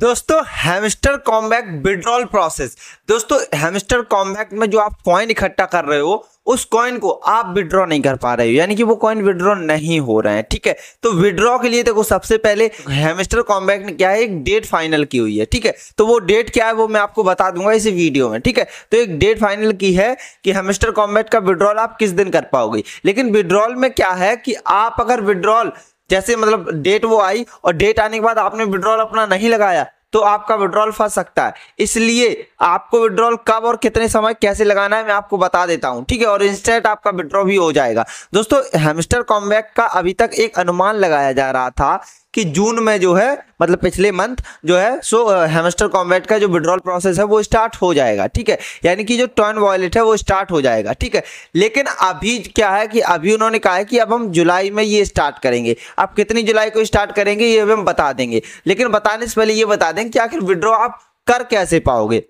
दोस्तों Hamster Kombat withdrawal process दोस्तों Hamster Kombat में जो आप कॉइन इकट्ठा कर रहे हो उस कॉइन को आप विड्रॉ नहीं कर पा रहे हो यानी कि वो कॉइन विड्रॉ नहीं हो रहे हैं ठीक है तो विड्रॉ के लिए देखो सबसे पहले हेमिस्टर कॉम्बैक्ट ने क्या है एक डेट फाइनल की हुई है ठीक है तो वो डेट क्या है वो मैं आपको बता दूंगा इस वीडियो में ठीक है तो एक डेट फाइनल की है कि हेमिस्टर कॉम्बैक्ट का विड्रॉल आप किस दिन कर पाओगे लेकिन विड्रॉल में क्या है कि आप अगर विड्रॉल जैसे मतलब डेट वो आई और डेट आने के बाद आपने विड्रॉल अपना नहीं लगाया तो आपका विड्रॉल फंस सकता है इसलिए आपको विड्रॉल कब और कितने समय कैसे लगाना है मैं आपको बता देता हूँ ठीक है और इंस्टेंट आपका विड्रॉ भी हो जाएगा दोस्तों हेमस्टर कॉम्बैक का अभी तक एक अनुमान लगाया जा रहा था कि जून में जो है मतलब पिछले मंथ जो है सो हेमस्टर कॉम्बैट का जो विड्रॉल प्रोसेस है वो स्टार्ट हो जाएगा ठीक है यानी कि जो टर्न वॉयलेट है वो स्टार्ट हो जाएगा ठीक है लेकिन अभी क्या है कि अभी उन्होंने कहा है कि अब हम जुलाई में ये स्टार्ट करेंगे अब कितनी जुलाई को स्टार्ट करेंगे ये हम बता देंगे लेकिन बताने से पहले ये बता दें कि आखिर विड्रॉ आप कर कैसे पाओगे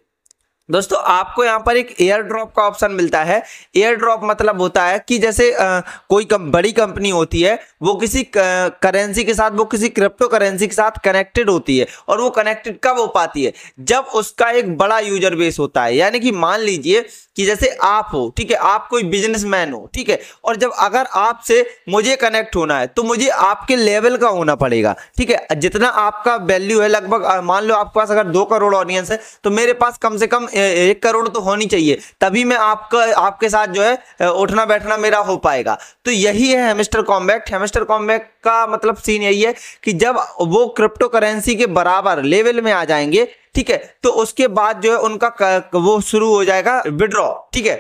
दोस्तों आपको यहाँ पर एक एयर ड्रॉप का ऑप्शन मिलता है एयर ड्रॉप मतलब होता है कि जैसे आ, कोई कम, बड़ी कंपनी होती है वो किसी करेंसी के साथ वो किसी क्रिप्टो करेंसी के साथ कनेक्टेड होती है और वो कनेक्टेड कब हो पाती है जब उसका एक बड़ा यूजर बेस होता है यानी कि मान लीजिए कि जैसे आप हो ठीक है आप कोई बिजनेसमैन हो ठीक है और जब अगर आपसे मुझे कनेक्ट होना है तो मुझे आपके लेवल का होना पड़ेगा ठीक है जितना आपका वैल्यू है लगभग मान लो आपके पास अगर दो करोड़ ऑडियंस है तो मेरे पास कम से कम एक करोड़ तो होनी चाहिए तभी मैं आपका आपके साथ जो है उठना बैठना मेरा हो पाएगा तो यही है हेमिस्टर कॉम्बैक्ट हेमिस्टर कॉम्बैक्ट का मतलब सीन यही है कि जब वो क्रिप्टो करेंसी के बराबर लेवल में आ जाएंगे ठीक है तो उसके बाद जो है उनका वो शुरू हो जाएगा विड्रॉ ठीक है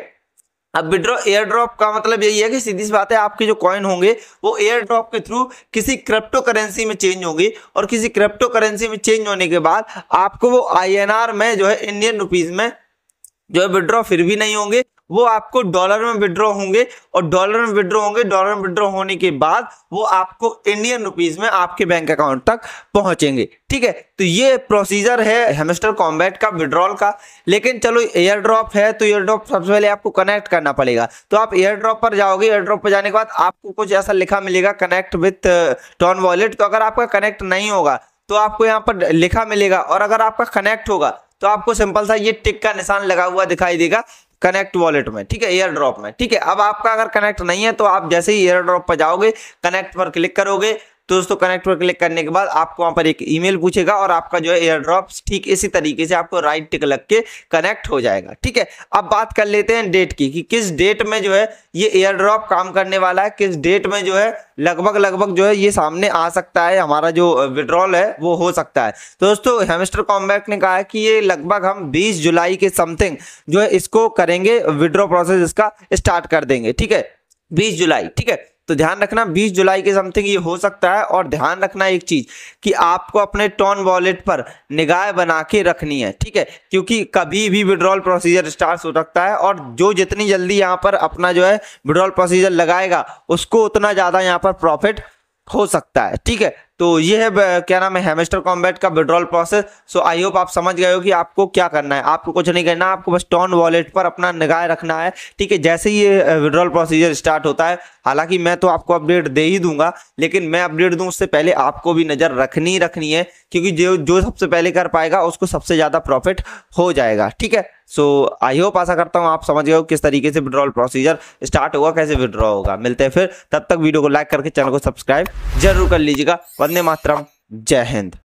अब विड्रॉ एयर ड्रॉप का मतलब यही है कि सीधी सी बात है आपके जो कॉइन होंगे वो एयर ड्रॉप के थ्रू किसी क्रिप्टो करेंसी में चेंज होंगे और किसी क्रिप्टो करेंसी में चेंज होने के बाद आपको वो आईएनआर में जो है इंडियन रुपीज में जो है विड्रॉ फिर भी नहीं होंगे वो आपको डॉलर में विड्रॉ होंगे और डॉलर में विड्रॉ होंगे डॉलर में विड्रॉ होने के बाद वो आपको इंडियन रुपीज में आपके बैंक अकाउंट तक पहुंचेंगे ठीक है तो ये प्रोसीजर है हेमेस्टर कॉम्बैट का विड्रॉल का लेकिन चलो एयर ड्रॉप है तो एयर ड्रॉप सबसे पहले आपको कनेक्ट करना पड़ेगा तो आप एयर ड्रॉप पर जाओगे एयर ड्रॉप पर जाने के बाद आपको कुछ ऐसा लिखा मिलेगा कनेक्ट विथ टॉन वॉलेट तो अगर आपका कनेक्ट नहीं होगा तो आपको यहाँ पर लिखा मिलेगा और अगर आपका कनेक्ट होगा तो आपको सिंपल सा ये टिक का निशान लगा हुआ दिखाई देगा कनेक्ट वॉलेट में ठीक है एयर ड्रॉप में ठीक है अब आपका अगर कनेक्ट नहीं है तो आप जैसे ही एयर ड्रॉप पर जाओगे कनेक्ट पर क्लिक करोगे तो दोस्तों कनेक्ट पर क्लिक करने के बाद आपको वहां पर एक ईमेल पूछेगा और आपका जो है एयर ड्रॉप ठीक इसी तरीके से आपको राइट टिक लग के कनेक्ट हो जाएगा ठीक है अब बात कर लेते हैं डेट की कि किस डेट में जो है ये एयर ड्रॉप काम करने वाला है किस डेट में जो है लगभग लगभग जो है ये सामने आ सकता है हमारा जो विड्रॉल है वो हो सकता है तो दोस्तों हेमस्टर कॉम्बैक्ट ने कहा है कि ये लगभग हम 20 जुलाई के समथिंग जो है इसको करेंगे विड्रॉ प्रोसेस इसका स्टार्ट कर देंगे ठीक है 20 जुलाई ठीक है तो ध्यान रखना 20 जुलाई के समथिंग ये हो सकता है और ध्यान रखना एक चीज़ कि आपको अपने टॉन वॉलेट पर निगाह बना के रखनी है ठीक है क्योंकि कभी भी विड्रॉल प्रोसीजर स्टार्ट हो सकता है और जो जितनी जल्दी यहाँ पर अपना जो है विड्रॉल प्रोसीजर लगाएगा उसको उतना ज़्यादा यहाँ पर प्रॉफिट हो सकता है ठीक है तो ये है क्या नाम है हेमेस्टर कॉम्बैट का withdrawal process so I hope आप समझ गए हो कि आपको क्या करना है आपको कुछ नहीं करना आपको बस टॉन वॉलेट पर अपना निगाह रखना है ठीक है जैसे ही ये विड्रॉल प्रोसीजर स्टार्ट होता है हालांकि मैं तो आपको अपडेट दे ही दूंगा लेकिन मैं अपडेट दूँ उससे पहले आपको भी नज़र रखनी ही रखनी है क्योंकि जो जो सबसे पहले कर पाएगा उसको सबसे ज़्यादा प्रॉफिट हो जाएगा ठीक है सो आई होप आशा करता हूँ आप समझ गए हो किस तरीके से विड्रॉल प्रोसीजर स्टार्ट होगा कैसे विड्रॉ होगा मिलते हैं फिर तब तक वीडियो को लाइक करके चैनल को सब्सक्राइब जरूर कर लीजिएगा वंदे मातरम जय हिंद